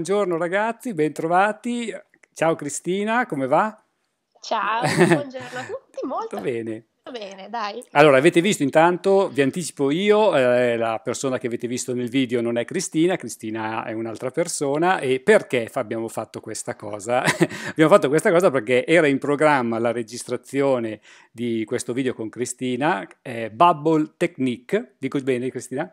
buongiorno ragazzi, bentrovati. Ciao Cristina, come va? Ciao, buongiorno a tutti, molto, molto bene. Bene, dai. Allora, avete visto intanto, vi anticipo io, eh, la persona che avete visto nel video non è Cristina, Cristina è un'altra persona e perché abbiamo fatto questa cosa? abbiamo fatto questa cosa perché era in programma la registrazione di questo video con Cristina, eh, Bubble Technique, dico bene Cristina?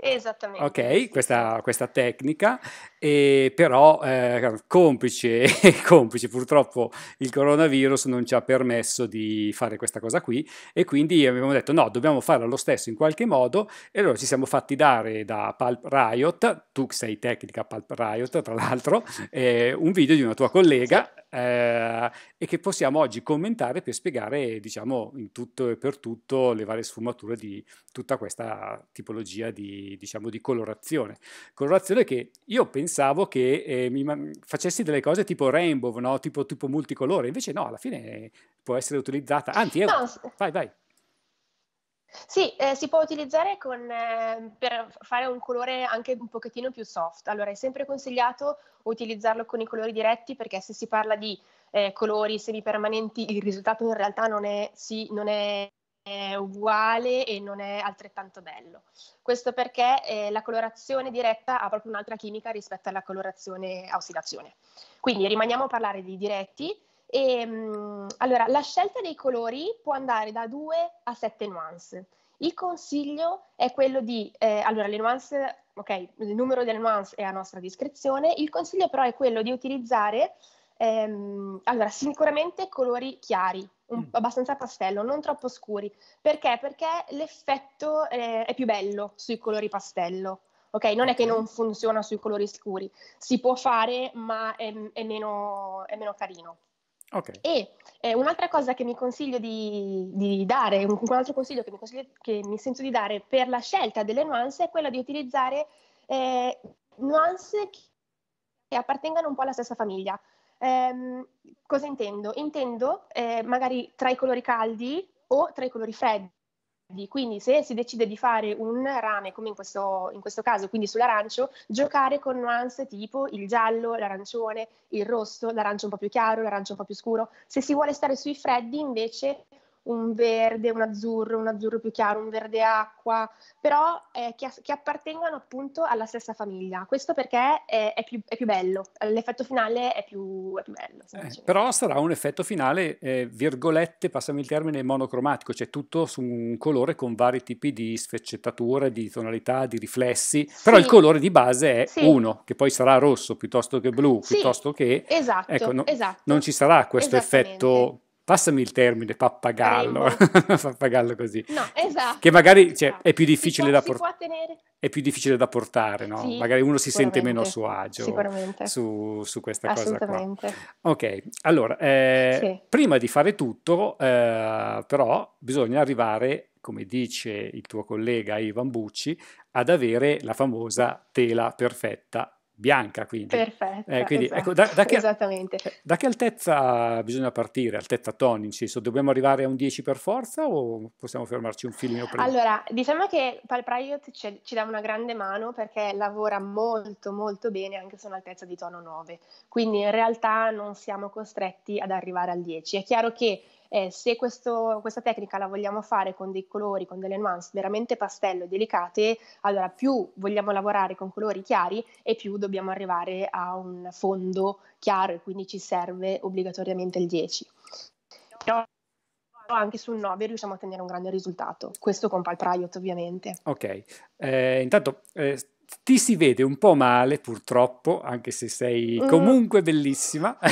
Esattamente. Ok, questa, questa tecnica, e però eh, complice, complice, purtroppo il coronavirus non ci ha permesso di fare questa cosa qui e quindi abbiamo detto no, dobbiamo farla lo stesso in qualche modo e allora ci siamo fatti dare da Pulp Riot, tu sei tecnica Pulp Riot tra l'altro, eh, un video di una tua collega sì. eh, e che possiamo oggi commentare per spiegare diciamo in tutto e per tutto le varie sfumature di tutta questa tipologia di diciamo, di colorazione. Colorazione che io pensavo che eh, mi facessi delle cose tipo rainbow, no? tipo, tipo, multicolore, invece no, alla fine eh, può essere utilizzata. Anzi, no. vai, vai. Sì, eh, si può utilizzare con, eh, per fare un colore anche un pochettino più soft. Allora è sempre consigliato utilizzarlo con i colori diretti perché se si parla di eh, colori semipermanenti il risultato in realtà non è, sì, non è uguale e non è altrettanto bello. Questo perché eh, la colorazione diretta ha proprio un'altra chimica rispetto alla colorazione a ossidazione. Quindi rimaniamo a parlare di diretti. E, ehm, mh, allora, la scelta dei colori può andare da 2 a 7 nuance. Il consiglio è quello di, eh, allora le nuance, ok, il numero delle nuance è a nostra discrezione, il consiglio però è quello di utilizzare, ehm, allora sicuramente colori chiari, un, mm. abbastanza pastello, non troppo scuri. Perché? Perché l'effetto eh, è più bello sui colori pastello. Ok, non è che non funziona sui colori scuri, si può fare, ma è, è, meno, è meno carino. Okay. E eh, un'altra cosa che mi consiglio di, di dare, un, un, altro consiglio che mi, consiglio, che mi sento di dare per la scelta delle nuance è quella di utilizzare eh, nuance che appartengano un po' alla stessa famiglia. Eh, cosa intendo? Intendo eh, magari tra i colori caldi o tra i colori freddi. Quindi se si decide di fare un rame, come in questo, in questo caso, quindi sull'arancio, giocare con nuance tipo il giallo, l'arancione, il rosso, l'arancio un po' più chiaro, l'arancio un po' più scuro. Se si vuole stare sui freddi, invece, un verde, un azzurro, un azzurro più chiaro, un verde acqua, però eh, che, che, appartengano appunto alla stessa famiglia. Questo perché è, è, più, è più, bello, l'effetto finale è più, è più bello. Eh, però sarà un effetto finale, eh, virgolette, passami il termine, monocromatico, cioè tutto su un colore con vari tipi di sfaccettature, di tonalità, di riflessi, sì. il colore di base è sì. uno, che poi sarà rosso piuttosto che blu, sì. piuttosto che... Esatto, ecco, no, esatto. Non ci sarà questo effetto passami il termine pappagallo, pappagallo così. No, esatto. Che magari cioè, esatto. è, più portare. è, più difficile da portare, no? sì, magari uno si sente meno a suo agio su, su, questa cosa qua. Ok, allora, eh, sì. prima di fare tutto, eh, però, bisogna arrivare, come dice il tuo collega Ivan Bucci, ad avere la famosa tela perfetta bianca quindi. Perfetto. Eh, quindi, esatto, ecco, da, da, esatto, che, esattamente. Da che altezza bisogna partire? Altezza tonici? So, dobbiamo arrivare a un 10 per forza o possiamo fermarci un filmino prima? Allora, diciamo che Palpriot ci, ci dà una grande mano perché lavora molto molto bene anche su un'altezza di tono 9, quindi in realtà non siamo costretti ad arrivare al 10. È chiaro che eh, se questo, questa tecnica la vogliamo fare con dei colori, con delle nuance veramente pastello e delicate, allora più vogliamo lavorare con colori chiari e più dobbiamo arrivare a un fondo chiaro e quindi ci serve obbligatoriamente il 10. Però anche sul 9 riusciamo a ottenere un grande risultato, questo con Palpriot ovviamente. Ok, eh, intanto... Eh ti si vede un po' male, purtroppo, anche se sei mm. comunque bellissima.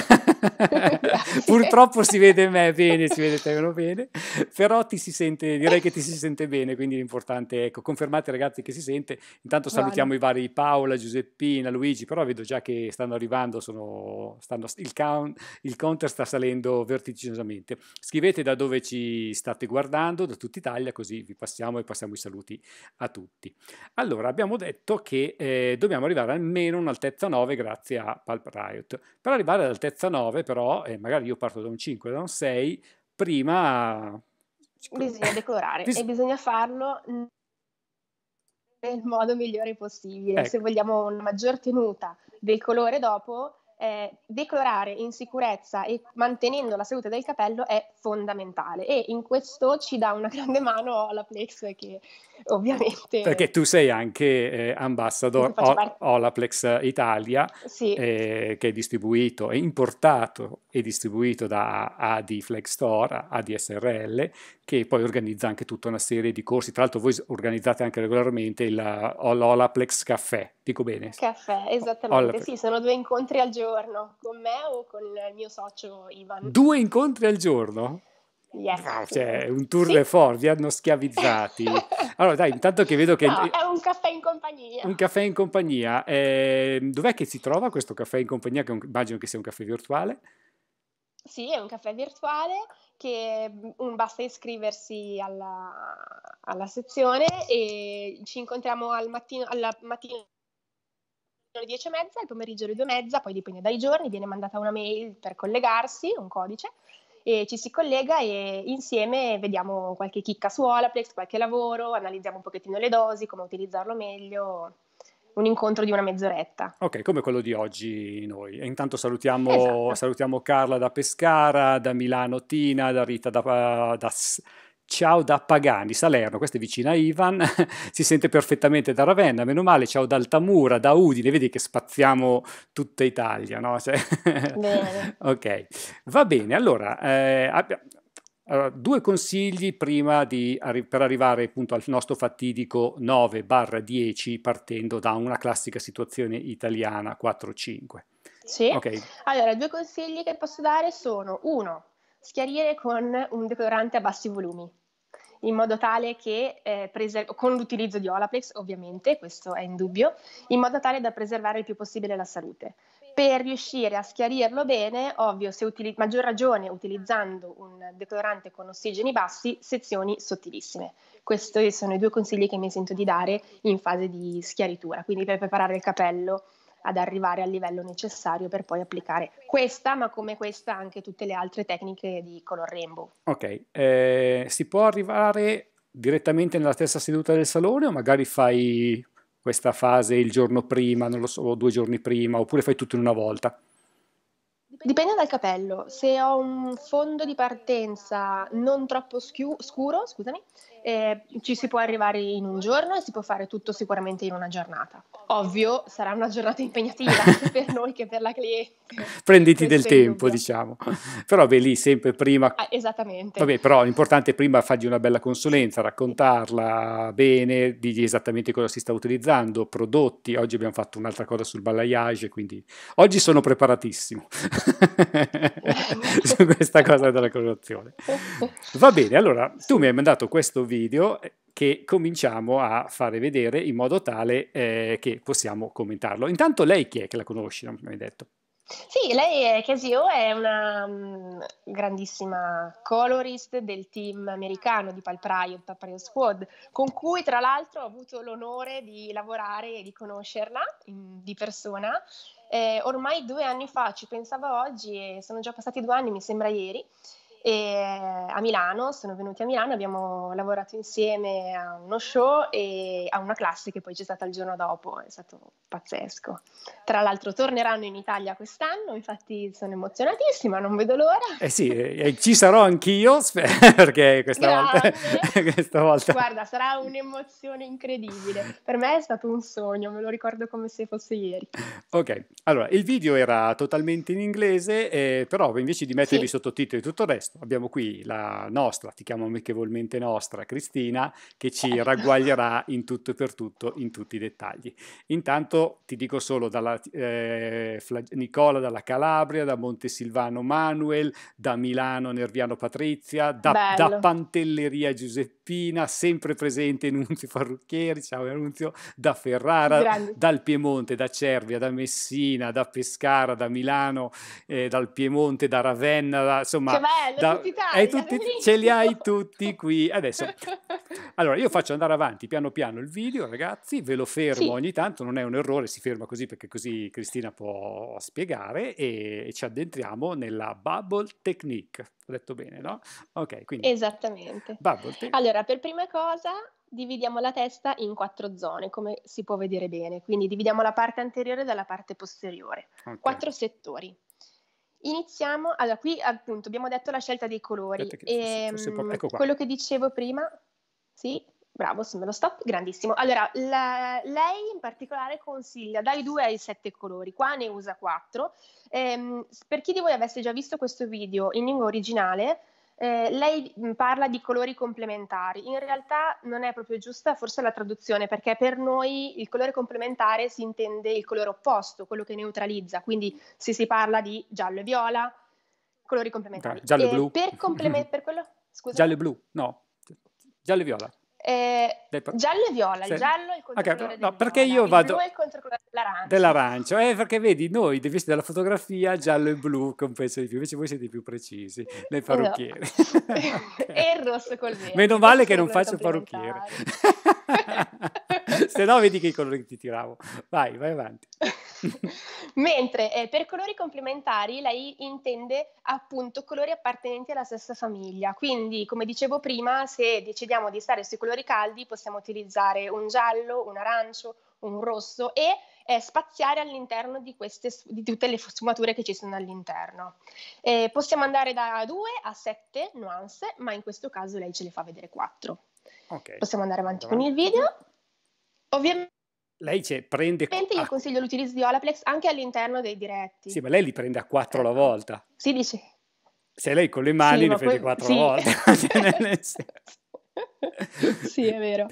purtroppo si vede me bene, si vede te bene, però ti si sente, direi che ti si sente bene, quindi l'importante è, ecco, confermate ragazzi che si sente. Intanto salutiamo vale. i vari Paola, Giuseppina, Luigi, però vedo già che stanno arrivando, sono, stanno, il, count, il counter sta salendo vertiginosamente. Scrivete da dove ci state guardando, da tutta Italia, così vi passiamo e passiamo i saluti a tutti. Allora, abbiamo detto che eh, dobbiamo arrivare almeno un'altezza 9 grazie a Pulp Riot. Per arrivare all'altezza 9 però, eh, magari io parto da un 5, da un 6, prima... Bisogna decorare Bis- e bisogna farlo nel modo migliore possibile. Ecco. Se vogliamo una maggior tenuta del colore dopo, eh, decorare in sicurezza e mantenendo la salute del capello è fondamentale e in questo ci dà una grande mano alla Plex che ovviamente... Perché tu sei anche eh, ambassador Olaplex Italia sì. eh, che è distribuito, e importato e distribuito da AD Flex Store, ADSRL che poi organizza anche tutta una serie di corsi, tra l'altro voi organizzate anche regolarmente l'Olaplex eh, Caffè, dico bene? Caffè, esattamente, Olaplex. sì, sono due incontri al giorno giorno con me o con il mio socio Ivan. Due incontri al giorno? Yes. Ah, cioè, un tour sì. de force, vi hanno schiavizzati. Allora, dai, intanto che vedo che... No, è un caffè in compagnia. Un caffè in compagnia. Eh, dov'è che si trova questo caffè in compagnia? Che immagino che sia un caffè virtuale. Sì, è un caffè virtuale che um, basta iscriversi alla, alla, sezione e ci incontriamo al mattino, alla mattina alle 10 e mezza, il pomeriggio alle 2 e mezza, poi dipende dai giorni, viene mandata una mail per collegarsi, un codice, e ci si collega e insieme vediamo qualche chicca su Olaplex, qualche lavoro, analizziamo un pochettino le dosi, come utilizzarlo meglio, un incontro di una mezz'oretta. Ok, come quello di oggi noi. E intanto salutiamo, esatto. salutiamo Carla da Pescara, da Milano Tina, da Rita da, da Ciao da Pagani, Salerno, questa è vicina a Ivan, si sente perfettamente da Ravenna, meno male, ciao da Altamura, da Udine, vedi che spaziamo tutta Italia, no? Cioè... Bene. ok, va bene, allora, eh, abbia... allora due consigli prima di, arri- per arrivare appunto al nostro fatidico 9-10 barra partendo da una classica situazione italiana 4-5. Sì, okay. allora due consigli che posso dare sono uno, schiarire con un deodorante a bassi volumi in modo tale che eh, preser- con l'utilizzo di Olaplex ovviamente, questo è in dubbio, in modo tale da preservare il più possibile la salute. Per riuscire a schiarirlo bene, ovvio, se utili- maggior ragione utilizzando un deodorante con ossigeni bassi, sezioni sottilissime. Questi sono i due consigli che mi sento di dare in fase di schiaritura, quindi per preparare il capello ad arrivare al livello necessario per poi applicare questa, ma come questa anche tutte le altre tecniche di color rainbow. Ok, eh, si può arrivare direttamente nella stessa seduta del salone o magari fai questa fase il giorno prima, non lo so, o due giorni prima, oppure fai tutto in una volta? Dipende dal capello, se ho un fondo di partenza non troppo schiu- scuro, scusami, eh, ci si può arrivare in un giorno e si può fare tutto sicuramente in una giornata. Ovvio, sarà una giornata impegnativa sia per noi che per la cliente. Prenditi del tempo, diciamo. Però beh, lì sempre prima... Ah, esattamente. Vabbè, però l'importante è prima fargli una bella consulenza, raccontarla bene, dirgli esattamente cosa si sta utilizzando, prodotti. Oggi abbiamo fatto un'altra cosa sul balayage, quindi oggi sono preparatissimo. su questa cosa della corruzione. Va bene, allora tu mi hai mandato questo video che cominciamo a fare vedere in modo tale eh, che possiamo commentarlo. Intanto lei chi è che la conosci? Non mi hai detto. Sì, lei è Casio, è una um, grandissima colorist del team americano di Palpraio, Palpraio Squad, con cui tra l'altro ho avuto l'onore di lavorare e di conoscerla in, di persona eh, ormai due anni fa, ci pensavo oggi e sono già passati due anni, mi sembra ieri, a Milano, sono venuti a Milano, abbiamo lavorato insieme a uno show e a una classe che poi c'è stata il giorno dopo, è stato pazzesco. Tra l'altro torneranno in Italia quest'anno, infatti sono emozionatissima, non vedo l'ora. Eh sì, eh, eh, ci sarò anch'io perché questa volta, questa volta... Guarda, sarà un'emozione incredibile, per me è stato un sogno, me lo ricordo come se fosse ieri. Ok, allora il video era totalmente in inglese, eh, però invece di mettervi sì. sottotitoli e tutto il resto, Abbiamo qui la nostra, ti chiamo amichevolmente nostra, Cristina, che ci eh. ragguaglierà in tutto e per tutto, in tutti i dettagli. Intanto ti dico solo dalla eh, Nicola dalla Calabria, da Montesilvano Manuel, da Milano Nerviano Patrizia, da, da Pantelleria Giuseppina, sempre presente Nunzio Farrucchieri, ciao Nunzio, da Ferrara, Grandi. dal Piemonte, da Cervia, da Messina, da Pescara, da Milano, eh, dal Piemonte, da Ravenna, da, insomma, Guarda, tutti, ce li hai tutti qui. Adesso, allora io faccio andare avanti piano piano il video, ragazzi, ve lo fermo sì. ogni tanto, non è un errore, si ferma così perché così Cristina può spiegare e, e ci addentriamo nella bubble technique. Ho detto bene, no? Ok, quindi. Esattamente. Bubble technique. Allora, per prima cosa dividiamo la testa in quattro zone, come si può vedere bene. Quindi dividiamo la parte anteriore dalla parte posteriore. Okay. Quattro settori. Iniziamo, allora qui appunto abbiamo detto la scelta dei colori. Che, e, forse, ehm, forse ecco quello che dicevo prima, sì, bravo, se me lo stop, grandissimo. Allora, la, lei in particolare consiglia dai due ai sette colori, qua ne usa quattro. Ehm, per chi di voi avesse già visto questo video in lingua originale, eh, lei parla di colori complementari, in realtà non è proprio giusta forse la traduzione perché per noi il colore complementare si intende il colore opposto, quello che neutralizza, quindi se si parla di giallo e viola, colori complementari. Giallo e blu. Per, complement- per quello? Scusa. Giallo e blu, no, giallo e viola. Eh, giallo e viola, sì. il giallo è il controcolore okay, no, perché viola, io vado il controcolore dell'arancio. dell'arancio. Eh, perché vedi, noi visto della fotografia giallo e blu compensa di più, invece voi siete più precisi nei esatto. parrucchieri. No. okay. E il rosso col vero. Meno male che non faccio parrucchiere. Se no vedi che i colori ti tiravo. Vai, vai avanti. Mentre eh, per colori complementari lei intende appunto colori appartenenti alla stessa famiglia. Quindi, come dicevo prima, se decidiamo di stare sui colori caldi possiamo utilizzare un giallo, un arancio, un rosso e eh, spaziare all'interno di, queste, di tutte le sfumature che ci sono all'interno. Eh, possiamo andare da 2 a 7 nuance, ma in questo caso lei ce le fa vedere 4. Okay. Possiamo andare avanti Davanti. con il video. Ovviamente lei cioè, prende... Io a... consiglio l'utilizzo di Olaplex anche all'interno dei diretti. Sì, ma lei li prende a quattro alla eh, volta. Sì, dice. Se lei con le mani sì, ne prende poi... quattro sì. volte. sì, è vero.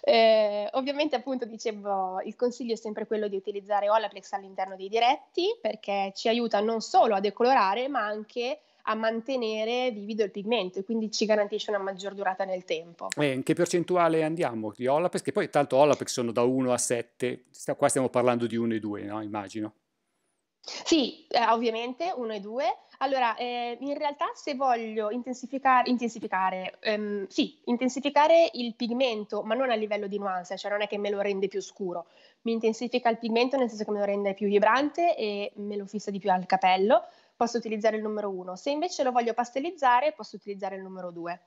Eh, ovviamente, appunto, dicevo, il consiglio è sempre quello di utilizzare Olaplex all'interno dei diretti perché ci aiuta non solo a decolorare, ma anche a mantenere vivido il pigmento e quindi ci garantisce una maggior durata nel tempo. E eh, in che percentuale andiamo di Olapex? Che poi tanto Olapex sono da 1 a 7, qua stiamo parlando di 1 e 2, no? immagino. Sì, eh, ovviamente 1 e 2. Allora, eh, in realtà se voglio intensificare, intensificare, ehm, sì, intensificare il pigmento, ma non a livello di nuance, cioè non è che me lo rende più scuro, mi intensifica il pigmento nel senso che me lo rende più vibrante e me lo fissa di più al capello, posso utilizzare il numero 1. Se invece lo voglio pastellizzare, posso utilizzare il numero 2.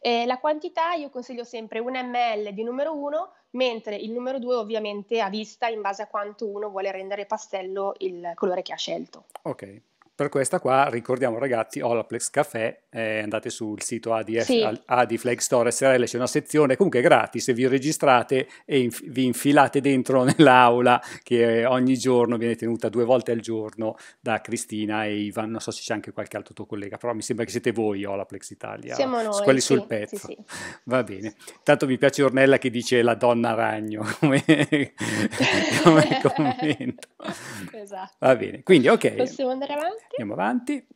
Eh, la quantità io consiglio sempre 1 ml di numero 1, mentre il numero 2 ovviamente a vista in base a quanto uno vuole rendere pastello il colore che ha scelto. Ok. Per questa qua, ricordiamo ragazzi, Olaplex Café, eh, andate sul sito ADF, sì. AD Store SRL, c'è una sezione comunque gratis, vi registrate e inf- vi infilate dentro nell'aula che ogni giorno viene tenuta due volte al giorno da Cristina e Ivan, non so se c'è anche qualche altro tuo collega, però mi sembra che siete voi Olaplex Italia, Siamo noi, quelli sì, sul pezzo. Sì, Va bene, tanto mi piace Ornella che dice la donna ragno come, come commento. esatto. Va bene, quindi ok. Possiamo andare avanti? Andiamo avanti.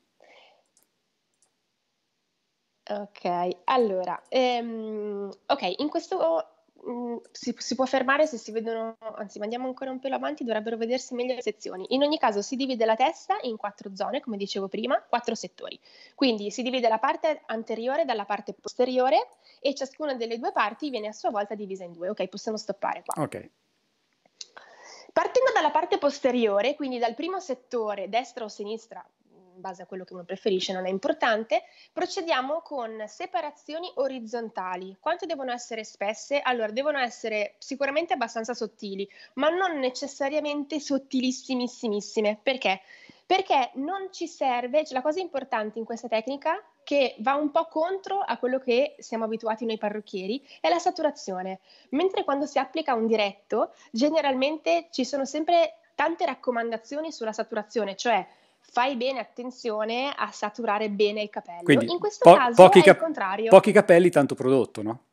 Ok, allora, ehm, ok, in questo mh, mm, si, si, può fermare se si vedono, anzi mandiamo ancora un pelo avanti, dovrebbero vedersi meglio le sezioni. In ogni caso si divide la testa in quattro zone, come dicevo prima, quattro settori. Quindi si divide la parte anteriore dalla parte posteriore e ciascuna delle due parti viene a sua volta divisa in due. Ok, possiamo stoppare qua. Ok. Partendo dalla parte posteriore, quindi dal primo settore, destra o sinistra, in base a quello che uno preferisce, non è importante, procediamo con separazioni orizzontali. Quante devono essere spesse? Allora, devono essere sicuramente abbastanza sottili, ma non necessariamente sottilissimissimissime. Perché? Perché non ci serve, cioè la cosa importante in questa tecnica che va un po' contro a quello che siamo abituati noi parrucchieri, è la saturazione. Mentre quando si applica un diretto, generalmente ci sono sempre tante raccomandazioni sulla saturazione, cioè fai bene attenzione a saturare bene il capello. Quindi, In questo po- caso pochi cap- contrario. Pochi capelli, tanto prodotto, no?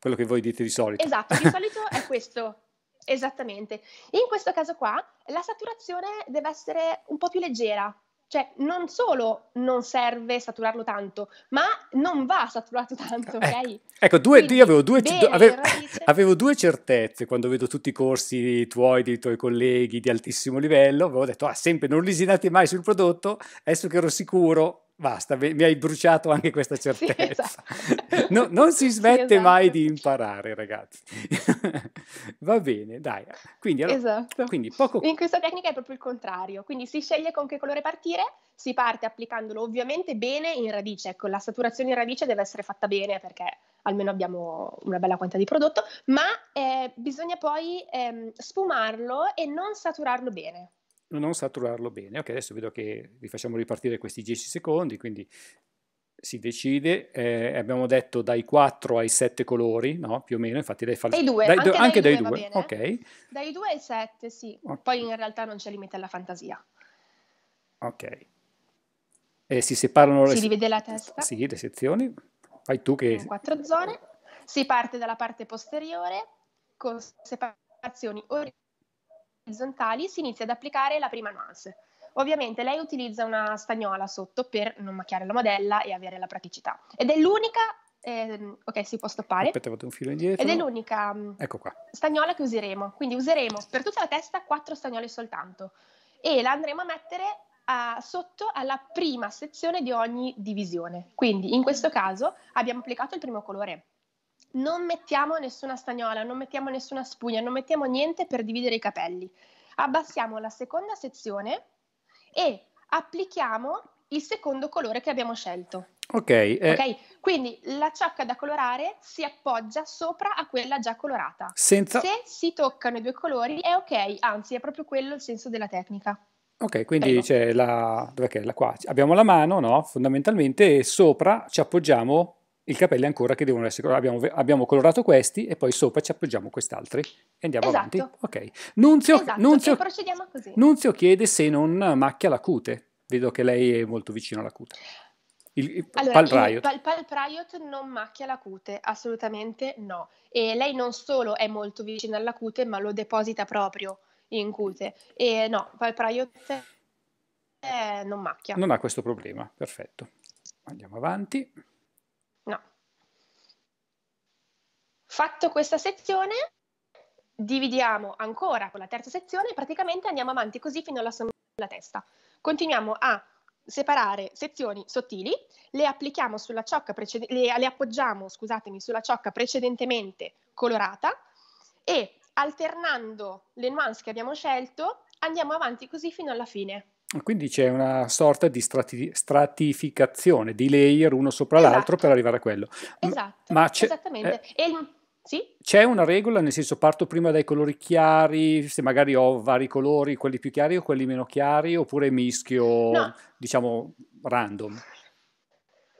Quello che voi dite di solito. Esatto, di solito è questo. Esattamente. In questo caso qua la saturazione deve essere un po' più leggera, cioè non solo non serve saturarlo tanto, ma non va saturato tanto, eh, ok? Ecco, ecco due, Quindi, io avevo due, bene, avevo, avevo due, certezze quando vedo tutti i corsi tuoi, dei tuoi colleghi di altissimo livello, avevo detto, ah, sempre non lesinate mai sul prodotto, adesso che ero sicuro, Basta, mi hai bruciato anche questa certezza. Sì, esatto. no, non si smette sì, esatto. mai di imparare, ragazzi. Va bene, dai. Quindi, allora, esatto. quindi poco... In questa tecnica è proprio il contrario. Quindi si sceglie con che colore partire, si parte applicandolo ovviamente bene in radice. Ecco, la saturazione in radice deve essere fatta bene perché almeno abbiamo una bella quantità di prodotto, ma eh, bisogna poi ehm, sfumarlo e non saturarlo bene non saturarlo bene. Ok, adesso vedo che vi facciamo ripartire questi 10 secondi, quindi si decide, eh, abbiamo detto dai 4 ai 7 colori, no? Più o meno, infatti dai, far... dai 2, dai, anche, anche dai 2, 2. ok. Dai 2 ai 7, sì, okay. poi in realtà non c'è limite alla fantasia. Ok. E si separano... Si le... divide la testa. Sì, le sezioni. Fai tu che... In quattro zone. Si parte dalla parte posteriore con separazioni orizzontali orizzontali si inizia ad applicare la prima nuance. Ovviamente lei utilizza una stagnola sotto per non macchiare la modella e avere la praticità. Ed è l'unica eh, ok, si può stoppare. Aspetta, vado un filo indietro. Ed è l'unica mm, ecco stagnola che useremo. Quindi useremo per tutta la testa quattro stagnole soltanto. E la andremo a mettere a, sotto alla prima sezione di ogni divisione. Quindi in questo caso abbiamo applicato il primo colore non mettiamo nessuna stagnola, non mettiamo nessuna spugna, non mettiamo niente per dividere i capelli. Abbassiamo la seconda sezione e applichiamo il secondo colore che abbiamo scelto. Ok. Eh... okay? Quindi la ciocca da colorare si appoggia sopra a quella già colorata. Senza... Se si toccano i due colori è ok, anzi è proprio quello il senso della tecnica. Ok, quindi Prego. c'è la... Dov'è che è? La qua. Abbiamo la mano, no? Fondamentalmente e sopra ci appoggiamo i capelli ancora che devono essere abbiamo, abbiamo, colorato questi e poi sopra ci appoggiamo quest'altri e andiamo esatto. avanti ok Nunzio, esatto, Nunzio, Nunzio, chiede se non macchia la cute vedo che lei è molto vicino alla cute il, allora, Pal Riot. Pal, Pal Riot non macchia la cute, assolutamente no. E lei non solo è molto vicina alla cute, ma lo deposita proprio in cute. E no, Pal Riot eh, non macchia. Non ha questo problema, perfetto. Andiamo avanti. Fatto questa sezione, dividiamo ancora con la terza sezione e praticamente andiamo avanti così fino alla somma della testa. Continuiamo a separare sezioni sottili, le, applichiamo sulla ciocca precede- le, le appoggiamo scusatemi, sulla ciocca precedentemente colorata e alternando le nuance che abbiamo scelto andiamo avanti così fino alla fine. Quindi c'è una sorta di strati- stratificazione, di layer uno sopra esatto. l'altro per arrivare a quello. Esatto, ma esattamente. Eh... E il sì? C'è una regola, nel senso parto prima dai colori chiari, se magari ho vari colori, quelli più chiari o quelli meno chiari, oppure mischio, no. diciamo, random?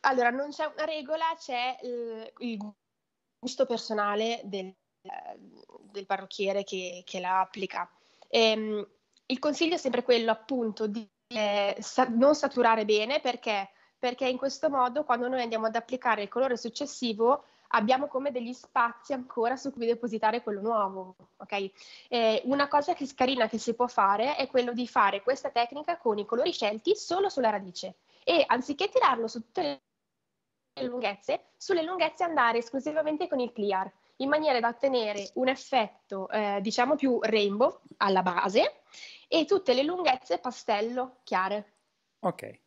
Allora, non c'è una regola, c'è eh, il gusto personale del, del parrucchiere che, che, la applica. E, ehm, il consiglio è sempre quello, appunto, di eh, sa- non saturare bene perché perché in questo modo quando noi andiamo ad applicare il colore successivo abbiamo come degli spazi ancora su cui depositare quello nuovo. Okay? Eh, una cosa che carina che si può fare è quello di fare questa tecnica con i colori scelti solo sulla radice e anziché tirarlo su tutte le lunghezze, sulle lunghezze andare esclusivamente con il clear, in maniera da ottenere un effetto, eh, diciamo più rainbow alla base e tutte le lunghezze pastello chiare. Ok.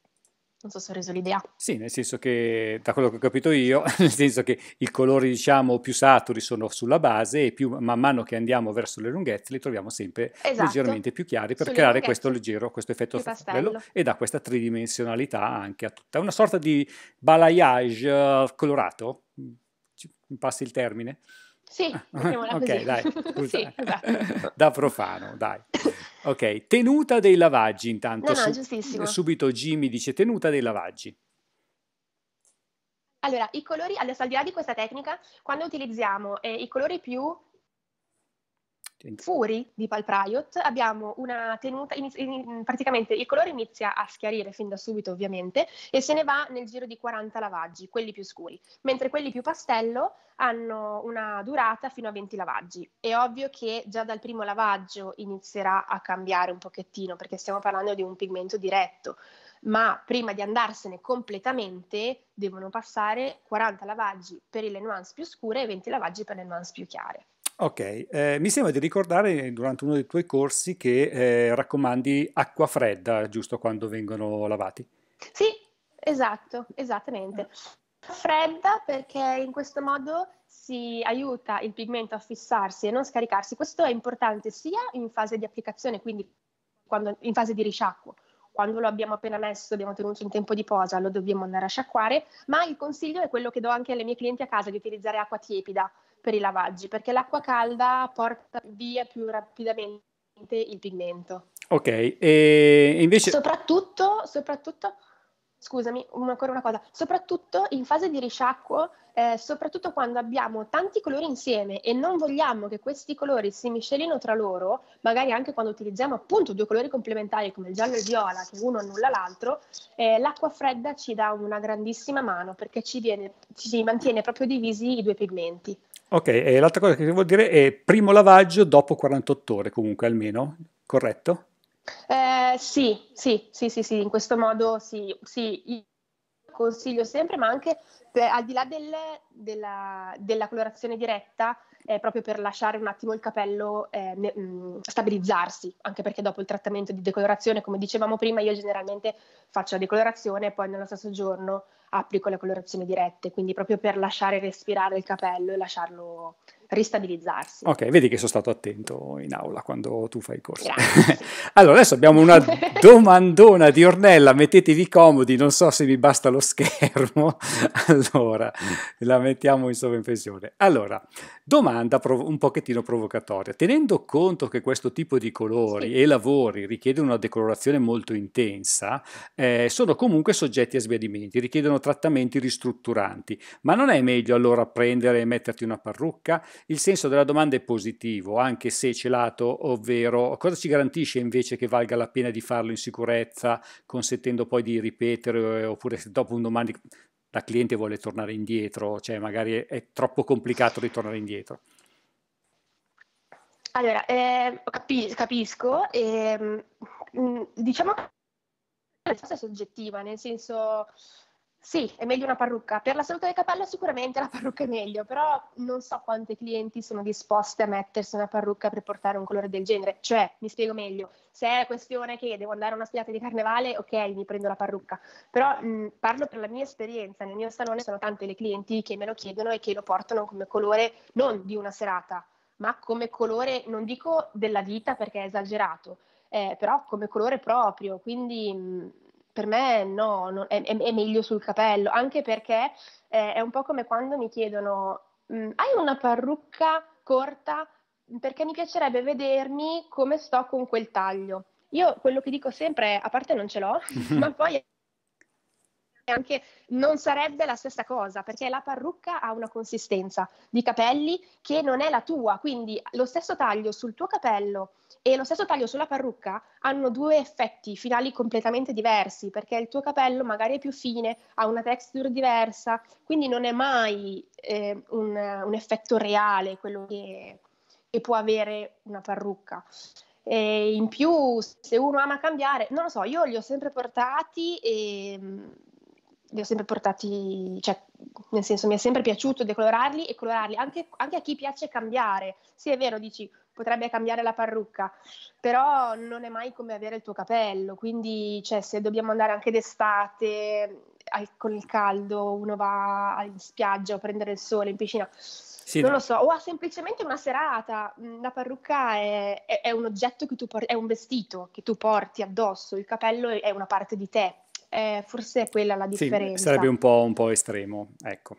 Non so se ho reso l'idea. Sì, nel senso che, da quello che ho capito io, nel senso che i colori, diciamo, più saturi sono sulla base e più, man mano che andiamo verso le lunghezze li troviamo sempre esatto. leggermente più chiari per Sulle creare questo leggero, questo effetto pastello e da questa tridimensionalità anche a tutta. Una sorta di balayage eh, colorato, passi il termine? Sì, mettiamola ok, dai, sì, esatto. da profano, dai. Ok, tenuta dei lavaggi intanto. No, no, giustissimo. Subito Jimmy dice tenuta dei lavaggi. Allora, i colori, adesso al di là di questa tecnica, quando utilizziamo eh, i colori più Fuori di Pal Priot abbiamo una tenuta, in, in, praticamente il colore inizia a schiarire fin da subito ovviamente e se ne va nel giro di 40 lavaggi, quelli più scuri, mentre quelli più pastello hanno una durata fino a 20 lavaggi. È ovvio che già dal primo lavaggio inizierà a cambiare un pochettino perché stiamo parlando di un pigmento diretto ma prima di andarsene completamente devono passare 40 lavaggi per le nuance più scure e 20 lavaggi per le nuance più chiare. Ok, eh, mi sembra di ricordare eh, durante uno dei tuoi corsi che eh, raccomandi acqua fredda, giusto quando vengono lavati. Sì, esatto, esattamente. Fredda perché in questo modo si aiuta il pigmento a fissarsi e non scaricarsi. Questo è importante sia in fase di applicazione, quindi quando, in fase di risciacquo, quando lo abbiamo appena messo, abbiamo tenuto un tempo di posa, lo dobbiamo andare a sciacquare, ma il consiglio è quello che do anche alle mie clienti a casa di utilizzare acqua tiepida, per i lavaggi, perché l'acqua calda porta via più rapidamente il pigmento. Ok, e invece... Soprattutto, soprattutto scusami, ancora una cosa, soprattutto in fase di risciacquo, eh, soprattutto quando abbiamo tanti colori insieme e non vogliamo che questi colori si miscelino tra loro, magari anche quando utilizziamo appunto due colori complementari come il giallo e il viola, che uno annulla l'altro, eh, l'acqua fredda ci dà una grandissima mano perché ci, viene, ci mantiene proprio divisi i due pigmenti. Ok, e l'altra cosa che vuol dire è primo lavaggio dopo 48 ore comunque almeno, corretto? Eh, sì, sì, sì, sì, sì, in questo modo sì, sì consiglio sempre, ma anche per, al di là del, della, della, colorazione diretta, eh, proprio per lasciare un attimo il capello eh, ne, mh, mm, stabilizzarsi, anche perché dopo il trattamento di decolorazione, come dicevamo prima, io generalmente faccio la decolorazione e poi nello stesso giorno applico le colorazioni dirette, quindi proprio per lasciare respirare il capello e lasciarlo ristabilizzarsi. Ok, vedi che sono stato attento in aula quando tu fai il corso. allora, adesso abbiamo una domandona di Ornella, mettetevi comodi, non so se vi basta lo schermo. Allora, la mettiamo in sovvenzione. Allora, domanda prov- un pochettino provocatoria. Tenendo conto che questo tipo di colori sì. e lavori richiedono una decolorazione molto intensa, eh, sono comunque soggetti a sbiadimenti, richiedono trattamenti ristrutturanti. Ma non è meglio allora prendere e metterti una parrucca? Il senso della domanda è positivo, anche se celato, ovvero cosa ci garantisce invece che valga la pena di farlo farlo in sicurezza, consentendo poi di ripetere, eh, oppure se dopo un domani la cliente vuole tornare indietro, cioè magari è troppo complicato ritornare indietro. Allora, eh, capis- capisco, eh, diciamo che la risposta è soggettiva, nel senso sì, è meglio una parrucca. Per la salute del capello sicuramente la parrucca è meglio, però non so quante clienti sono disposte a mettersi una parrucca per portare un colore del genere. Cioè, mi spiego meglio, se è la questione che devo andare a una spiata di carnevale, ok, mi prendo la parrucca. Però mh, parlo per la mia esperienza, nel mio salone sono tante le clienti che me lo chiedono e che lo portano come colore non di una serata, ma come colore, non dico della vita perché è esagerato, eh, però come colore proprio. Quindi... Mh, per me no, no è, è, meglio sul capello, anche perché eh, è un po' come quando mi chiedono, mm, hai una parrucca corta? Perché mi piacerebbe vedermi come sto con quel taglio. Io quello che dico sempre a parte non ce l'ho, ma poi anche non sarebbe la stessa cosa perché la parrucca ha una consistenza di capelli che non è la tua, quindi lo stesso taglio sul tuo capello e lo stesso taglio sulla parrucca hanno due effetti finali completamente diversi perché il tuo capello magari è più fine, ha una texture diversa, quindi non è mai eh, un, un, effetto reale quello che, che può avere una parrucca. E in più, se uno ama cambiare, non lo so, io li ho sempre portati e li ho sempre portati, cioè, nel senso mi è sempre piaciuto decolorarli e colorarli, anche, anche, a chi piace cambiare. Sì, è vero, dici, potrebbe cambiare la parrucca, però non è mai come avere il tuo capello, quindi cioè, se dobbiamo andare anche d'estate al, con il caldo, uno va in spiaggia o prendere il sole in piscina. Sì, non lo so, o a semplicemente una serata, mm, la parrucca è, è, è un oggetto che tu porti, è un vestito che tu porti addosso, il capello è una parte di te, eh, forse è quella la differenza. Sì, sarebbe un po', un po estremo, ecco.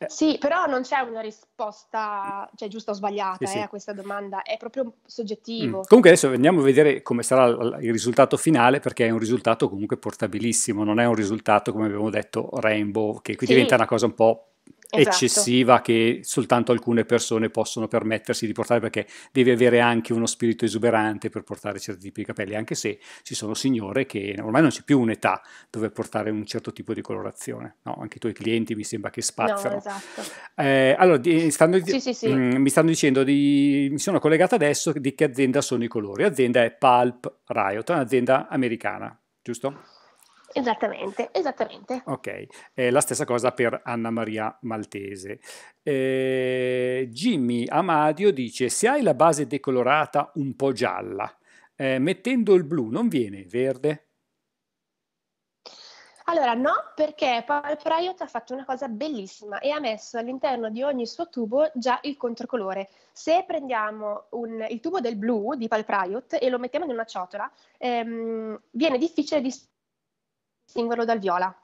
Eh, sì, però non c'è una risposta, cioè giusta o sbagliata sì, eh, a questa domanda, è proprio soggettivo. Mm. Comunque adesso andiamo a vedere come sarà il risultato finale, perché è un risultato comunque portabilissimo, non è un risultato, come abbiamo detto, rainbow, che qui sì. diventa una cosa un po' esatto. eccessiva che soltanto alcune persone possono permettersi di portare perché devi avere anche uno spirito esuberante per portare certi tipi di capelli, anche se ci sono signore che ormai non c'è più un'età dove portare un certo tipo di colorazione, no, anche i tuoi clienti mi sembra che spazzano. No, esatto. eh, allora, di, eh, stando, sì, sì, sì. Mh, mm, mi stanno dicendo, di, mi sono collegata adesso di che azienda sono i colori, l'azienda è Pulp Riot, un'azienda americana, giusto? Esattamente, esattamente. Ok, eh, la stessa cosa per Anna Maria Maltese. Eh, Jimmy Amadio dice, se hai la base decolorata un po' gialla, eh, mettendo il blu non viene verde? Allora no, perché Paul Priot ha fatto una cosa bellissima e ha messo all'interno di ogni suo tubo già il controcolore. Se prendiamo un, il tubo del blu di Paul Priot e lo mettiamo in una ciotola, ehm, viene difficile distinguere distinguerlo dal viola,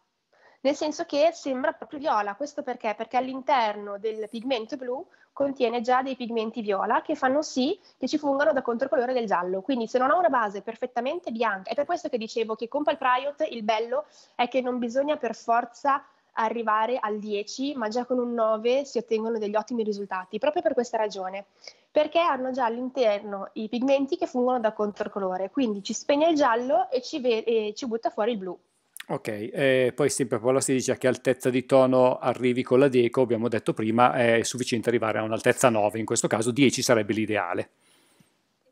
nel senso che sembra proprio viola. Questo perché? Perché all'interno del pigmento blu contiene già dei pigmenti viola che fanno sì che ci fungano da controcolore del giallo. Quindi se non ha una base perfettamente bianca, è per questo che dicevo che con Palpriot il bello è che non bisogna per forza arrivare al 10, ma già con un 9 si ottengono degli ottimi risultati, proprio per questa ragione, perché hanno già all'interno i pigmenti che fungono da controcolore, quindi ci spegne il giallo e ci, e ci butta fuori il blu. Ok, eh, poi sempre Paola si dice a che altezza di tono arrivi con la Deco, abbiamo detto prima, è sufficiente arrivare a un'altezza 9, in questo caso 10 sarebbe l'ideale.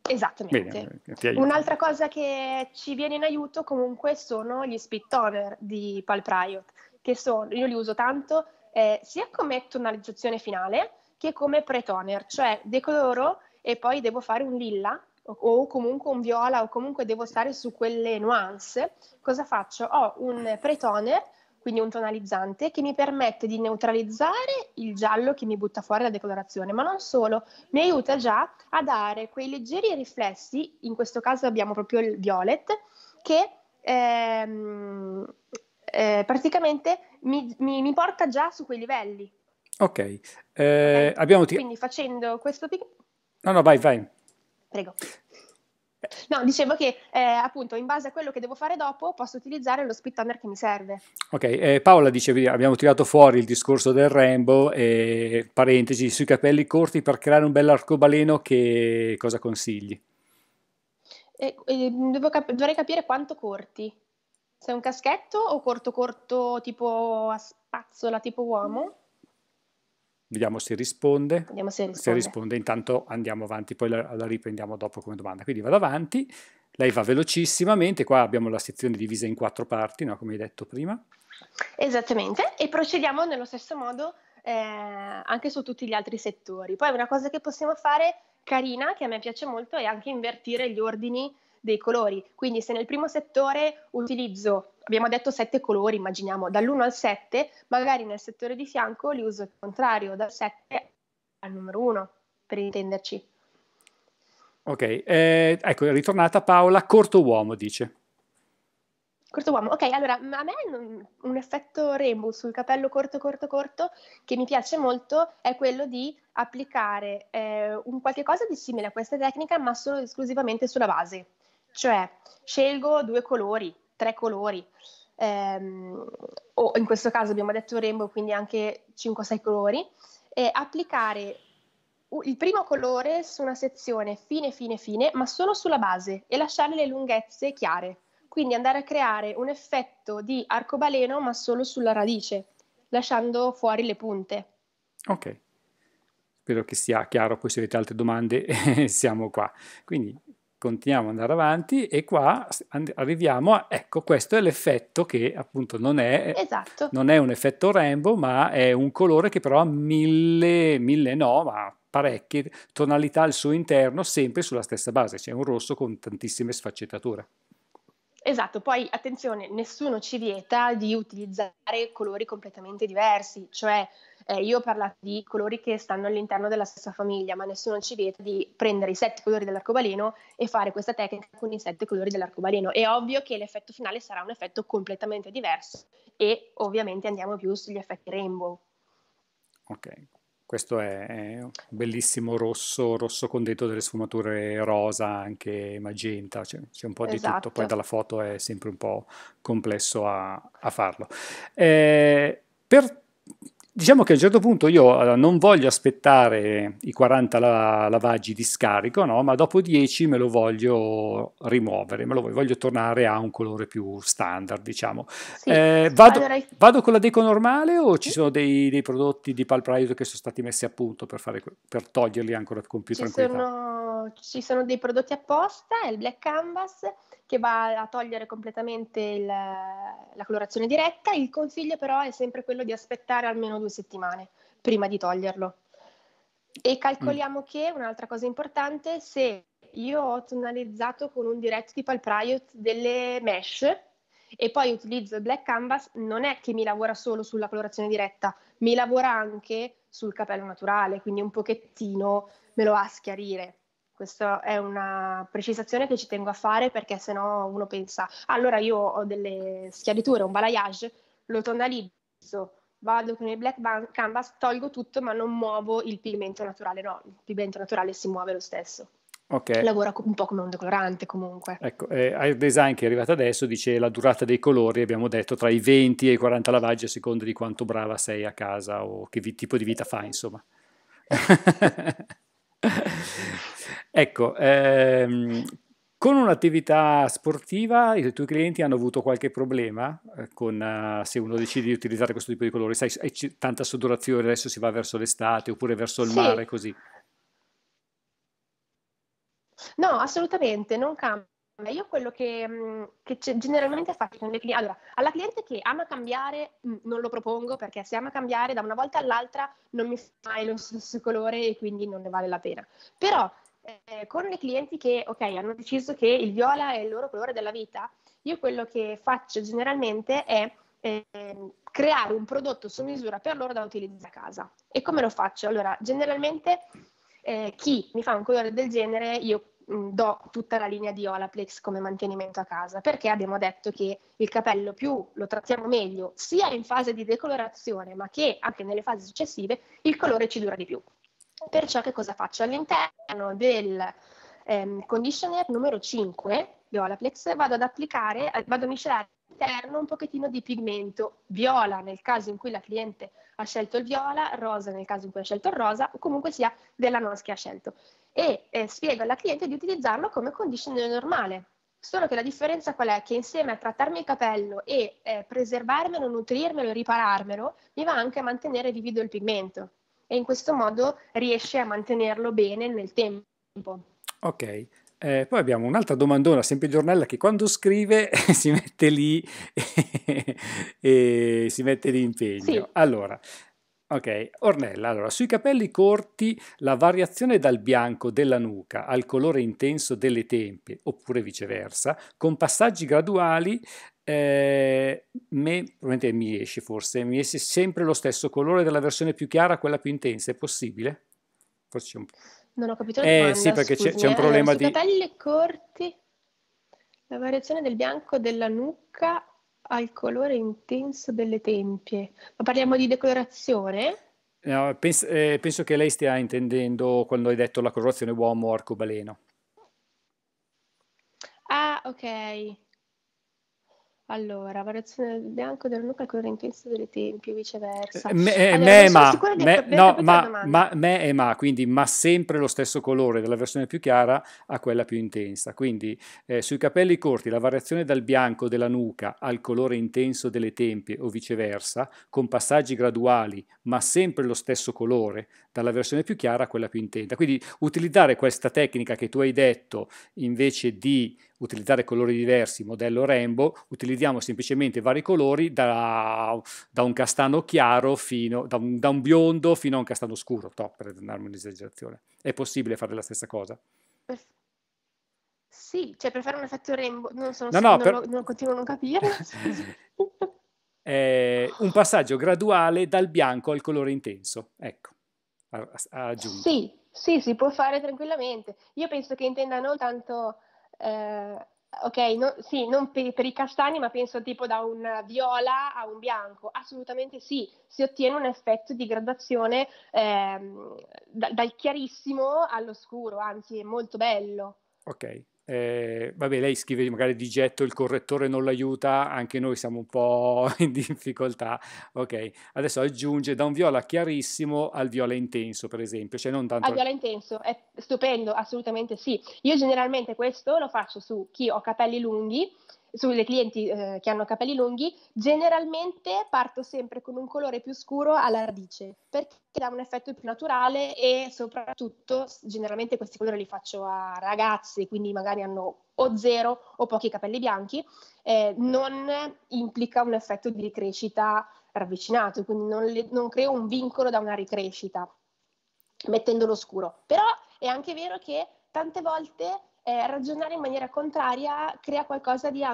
Esattamente. Bene, eh, Un'altra cosa che ci viene in aiuto comunque sono gli speed toner di Palpriot, che sono, io li uso tanto eh, sia come tonalizzazione finale che come pre-toner, cioè decoloro e poi devo fare un lilla o comunque un viola o comunque devo stare su quelle nuance, cosa faccio? Ho un pretone, quindi un tonalizzante, che mi permette di neutralizzare il giallo che mi butta fuori la decolorazione, ma non solo, mi aiuta già a dare quei leggeri riflessi, in questo caso abbiamo proprio il violet, che ehm, eh, praticamente mi, mi, mi porta già su quei livelli. Ok, eh, okay. abbiamo... Ti... Quindi facendo questo... no, no, vai, vai. Prego. No, dicevo che eh, appunto in base a quello che devo fare dopo posso utilizzare lo split toner che mi serve. Ok, eh, Paola dicevi abbiamo tirato fuori il discorso del Rambo e parentesi sui capelli corti per creare un bell'arcobaleno che cosa consigli? Eh, cap- dovrei capire quanto corti. sei un caschetto o corto corto tipo a spazzola tipo uomo? Vediamo se risponde. Vediamo se risponde. Se risponde, intanto andiamo avanti, poi la, la, riprendiamo dopo come domanda. Quindi vado avanti, lei va velocissimamente, qua abbiamo la sezione divisa in quattro parti, no? come hai detto prima. Esattamente, e procediamo nello stesso modo eh, anche su tutti gli altri settori. Poi una cosa che possiamo fare carina, che a me piace molto, è anche invertire gli ordini dei colori. Quindi se nel primo settore utilizzo, abbiamo detto sette colori, immaginiamo dall'1 al 7, magari nel settore di fianco li uso il contrario, dal 7 al numero 1, per intenderci. Ok, eh, ecco, è ritornata Paola, corto uomo dice. Corto uomo, ok, allora a me un effetto rainbow sul capello corto, corto, corto che mi piace molto è quello di applicare eh, un qualche cosa di simile a questa tecnica ma solo esclusivamente sulla base. Cioè, scelgo due colori, tre colori, ehm, o in questo caso abbiamo detto rainbow, quindi anche 5-6 colori, e applicare il primo colore su una sezione fine, fine, fine, ma solo sulla base e lasciare le lunghezze chiare. Quindi andare a creare un effetto di arcobaleno, ma solo sulla radice, lasciando fuori le punte. Ok, spero che sia chiaro, poi se avete altre domande siamo qua. Quindi continuiamo ad andare avanti e qua arriviamo a, ecco, questo è l'effetto che appunto non è, esatto. non è un effetto rainbow, ma è un colore che però ha mille, mille no, ma parecchie tonalità al suo interno, sempre sulla stessa base, c'è un rosso con tantissime sfaccettature. Esatto, poi attenzione, nessuno ci vieta di utilizzare colori completamente diversi, cioè eh, io ho parlato di colori che stanno all'interno della stessa famiglia, ma nessuno ci vieta di prendere i sette colori dell'arcobaleno e fare questa tecnica con i sette colori dell'arcobaleno. È ovvio che l'effetto finale sarà un effetto completamente diverso e ovviamente andiamo più sugli effetti rainbow. Ok, questo è, un bellissimo rosso, rosso con dentro delle sfumature rosa, anche magenta, cioè, c'è un po' di esatto. tutto, poi esatto. dalla foto è sempre un po' complesso a, a farlo. Eh, per Diciamo che a un certo punto io non voglio aspettare i 40 lavaggi di scarico, no? ma dopo 10 me lo voglio rimuovere, me lo voglio, voglio tornare a un colore più standard. Diciamo. Sì. Eh, vado, allora... vado, con la deco normale o ci sono dei, dei prodotti di Palpraido che sono stati messi a punto per, fare, per toglierli ancora con più ci tranquillità? Sono, ci sono dei prodotti apposta, il Black Canvas che va a togliere completamente il, la colorazione diretta. Il consiglio però è sempre quello di aspettare almeno due settimane prima di toglierlo. E calcoliamo mm. che un'altra cosa importante, se io ho tonalizzato con un direct tipo al Priot delle mesh e poi utilizzo il black canvas, non è che mi lavora solo sulla colorazione diretta, mi lavora anche sul capello naturale, quindi un pochettino me lo va a schiarire. Questa è una precisazione che ci tengo a fare perché sennò uno pensa, allora io ho delle schiariture, un balayage, lo tonalizzo, vado con il black canvas, tolgo tutto ma non muovo il pigmento naturale, no, il pigmento naturale si muove lo stesso. Okay. Lavora un po' come un decolorante comunque. Ecco, eh, Air Design che è arrivato adesso dice la durata dei colori, abbiamo detto tra i 20 e i 40 lavaggi a seconda di quanto brava sei a casa o che vi- tipo di vita fai, insomma. Ecco, ehm, con un'attività sportiva i tuoi clienti hanno avuto qualche problema eh, con, uh, se uno decide di utilizzare questo tipo di colori? Sai, hai c- tanta sudorazione, adesso si va verso l'estate oppure verso il sì. mare, così. No, assolutamente, non cambia. Io quello che, mm, che generalmente faccio con le clienti, allora, alla cliente che ama cambiare mm, non lo propongo perché se ama cambiare da una volta all'altra non mi fa mai lo stesso colore e quindi non ne vale la pena. Però eh, con i clienti che, ok, hanno deciso che il viola è il loro colore della vita, io quello che faccio generalmente è eh, creare un prodotto su misura per loro da utilizzare a casa. E come lo faccio? Allora, generalmente eh, chi mi fa un colore del genere, io mh, mm, do tutta la linea di Olaplex come mantenimento a casa, perché abbiamo detto che il capello più lo trattiamo meglio, sia in fase di decolorazione, ma che anche nelle fasi successive, il colore ci dura di più. Perciò che cosa faccio? All'interno del ehm, conditioner numero 5 di Olaplex vado ad applicare, vado a miscelare all'interno un pochettino di pigmento viola nel caso in cui la cliente ha scelto il viola, rosa nel caso in cui ha scelto il rosa o comunque sia della nostra che ha scelto e eh, spiego alla cliente di utilizzarlo come conditioner normale. Solo che la differenza qual è? Che insieme a trattarmi il capello e eh, preservarmelo, nutrirmelo, ripararmelo, mi va anche a mantenere vivido il pigmento e in questo modo riesce a mantenerlo bene nel tempo. Ok. Eh, poi abbiamo un'altra domandona, sempre Giornella, che quando scrive si mette lì e si mette l'impegno. Sì. Allora, Ok, Ornella, allora, sui capelli corti la variazione dal bianco della nuca al colore intenso delle tempie, oppure viceversa, con passaggi graduali, eh, me, probabilmente mi esce forse, mi esce sempre lo stesso colore della versione più chiara a quella più intensa, è possibile? Forse c'è un... Non ho capito la eh, domanda, Eh sì, perché c'è, un eh. problema allora, di... capelli corti, la variazione del bianco della nuca al colore intenso delle tempie. Ma parliamo di decorazione? No, penso, eh, penso che lei stia intendendo quando hai detto la colorazione uomo arcobaleno. Ah, ok. Allora, variazione del bianco del nuca, e colore intenso delle tempie, viceversa. me, eh, allora, e ma, no, ma, ma, me e ma, quindi ma sempre lo stesso colore dalla versione più chiara a quella più intensa. Quindi eh, sui capelli corti la variazione dal bianco della nuca al colore intenso delle tempie o viceversa, con passaggi graduali, ma sempre lo stesso colore dalla versione più chiara a quella più intensa. Quindi utilizzare questa tecnica che tu hai detto invece di utilizzare colori diversi, modello rainbow, utilizziamo semplicemente vari colori da, da un castano chiaro fino, da un, da un, biondo fino a un castano scuro, top, per darmi un'esagerazione. È possibile fare la stessa cosa? Perfetto. Sì, cioè per fare un effetto rainbow, non, sono no, no, per... non, non continuo a non capire. eh, un passaggio graduale dal bianco al colore intenso, ecco, aggiungo. Sì, sì, si può fare tranquillamente. Io penso che intenda non tanto eh, ok, no, sì, non per, per, i castani, ma penso tipo da un viola a un bianco. Assolutamente sì, si ottiene un effetto di gradazione ehm, da, dal chiarissimo all'oscuro, anzi è molto bello. Ok, eh, vabbè, lei scrive magari di getto, il correttore non l'aiuta, anche noi siamo un po' in difficoltà. Ok, adesso aggiunge da un viola chiarissimo al viola intenso, per esempio, cioè non tanto... Al viola intenso, è stupendo, assolutamente sì. Io generalmente questo lo faccio su chi ho capelli lunghi, sulle clienti eh, che hanno capelli lunghi, generalmente parto sempre con un colore più scuro alla radice perché dà un effetto più naturale e soprattutto generalmente questi colori li faccio a ragazze, quindi magari hanno o zero o pochi capelli bianchi, eh, non implica un effetto di ricrescita ravvicinato, quindi non, le, non creo un vincolo da una ricrescita mettendolo scuro. Però è anche vero che tante volte eh, ragionare in maniera contraria crea qualcosa di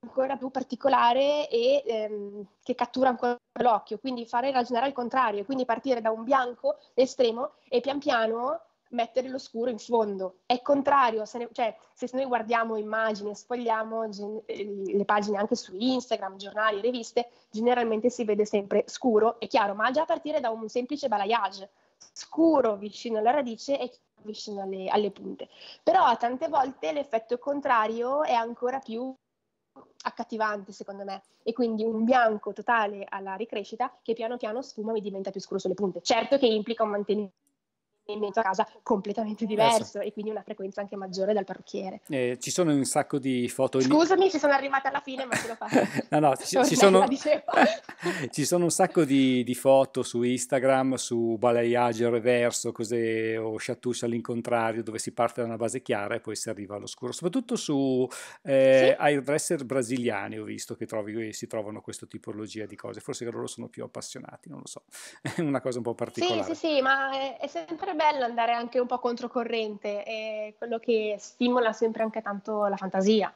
ancora più particolare e ehm, che cattura ancora l'occhio, quindi fare ragionare al contrario, quindi partire da un bianco estremo e pian piano mettere lo scuro in fondo. È contrario, se ne, cioè se noi guardiamo immagini, sfogliamo gen- eh, le pagine anche su Instagram, giornali, riviste, generalmente si vede sempre scuro e chiaro, ma già a partire da un semplice balayage, scuro vicino alla radice e vicino alle, alle punte. Però tante volte l'effetto contrario è ancora più accattivante secondo me e quindi un bianco totale alla ricrescita che piano piano sfuma e diventa più scuro sulle punte. Certo che implica un mantenimento in a casa completamente diverso e quindi una frequenza anche maggiore dal parrucchiere. Eh, ci sono un sacco di foto. Scusami in... se sono arrivata alla fine, ma ce l'ho fatta. no, no, ci, ci, sono... ci, sono... un sacco di, di, foto su Instagram, su balayage reverso cose, o chatouche all'incontrario, dove si parte da una base chiara e poi si arriva all'oscuro. Soprattutto su eh, sì? airdresser brasiliani ho visto che trovi, eh, si trovano questa tipologia di cose. Forse che loro sono più appassionati, non lo so. È una cosa un po' particolare. Sì, sì, sì, ma è sempre bello andare anche un po' controcorrente, è quello che stimola sempre anche tanto la fantasia.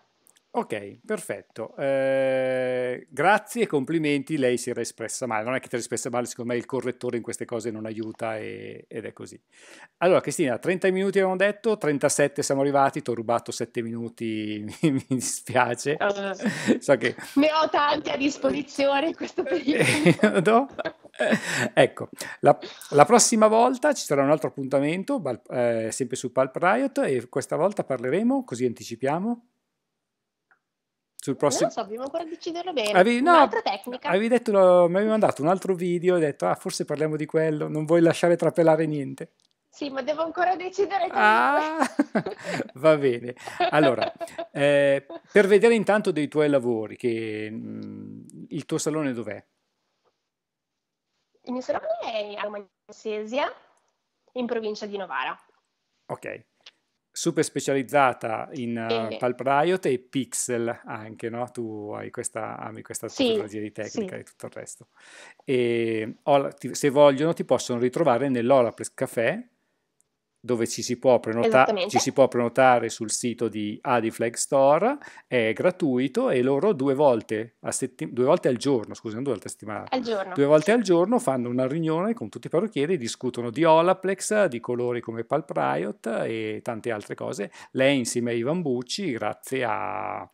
Ok, perfetto. Eh, grazie e complimenti. Lei si era espressa male. Non è che ti era espressa male, secondo me il correttore in queste cose non aiuta e, ed è così. Allora, Cristina, 30 minuti abbiamo detto, 37 siamo arrivati, ti ho rubato 7 minuti, mi, mi dispiace. Uh, so che... Ne ho tanti a disposizione in questo periodo. no? ecco, la, la, prossima volta ci sarà un altro appuntamento, eh, sempre su Pulp Riot, e questa volta parleremo, così anticipiamo sul prossimo... Non lo so, dobbiamo ancora deciderlo bene. Avevi, no, Un'altra tecnica. Avevi detto, lo, mi avevi mandato un altro video e ho detto, ah, forse parliamo di quello, non vuoi lasciare trapelare niente. Sì, ma devo ancora decidere. Ah, va bene. Allora, eh, per vedere intanto dei tuoi lavori, che, mh, mm, il tuo salone dov'è? Il mio salone è a Magnesia, in provincia di Novara. Ok, super specializzata in uh, eh, Pulp Riot e Pixel anche, no? Tu hai questa, ami questa sì, tecnologia di tecnica sì. e tutto il resto. E se vogliono ti possono ritrovare nell'Olaplex Café dove ci si, prenota- ci si, può prenotare sul sito di Adiflag Store, è gratuito e loro due volte, setti- due volte al giorno, scusa, due volte a settimana, due volte al giorno fanno una riunione con tutti i parrucchieri, discutono di Olaplex, di colori come Palpriot e tante altre cose. Lei insieme a Ivan Bucci, grazie a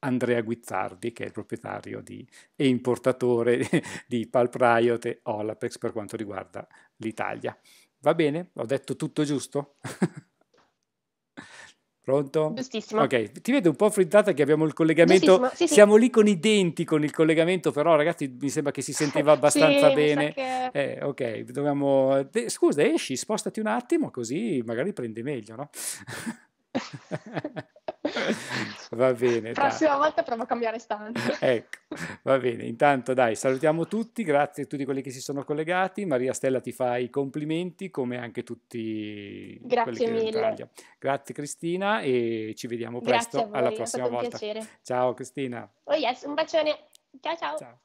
Andrea Guizzardi, che è il proprietario di, e importatore di Palpriot e Olaplex per quanto riguarda l'Italia. Va bene? Ho detto tutto giusto? Pronto? Giustissimo. Ok, ti vedo un po' frittata che abbiamo il collegamento. Sì, Siamo sì. lì con i denti con il collegamento, però ragazzi mi sembra che si sentiva abbastanza sì, bene. Che... Eh, ok, dobbiamo... Scusa, esci, spostati un attimo così magari prendi meglio, no? va bene. La prossima dai. volta provo a cambiare stanza. Ecco, va bene. Intanto dai, salutiamo tutti, grazie a tutti quelli che si sono collegati. Maria Stella ti fa i complimenti, come anche tutti grazie mille. Grazie Cristina e ci vediamo presto voi, alla prossima volta. Piacere. Ciao Cristina. Oh yes, un bacione. ciao. ciao. ciao.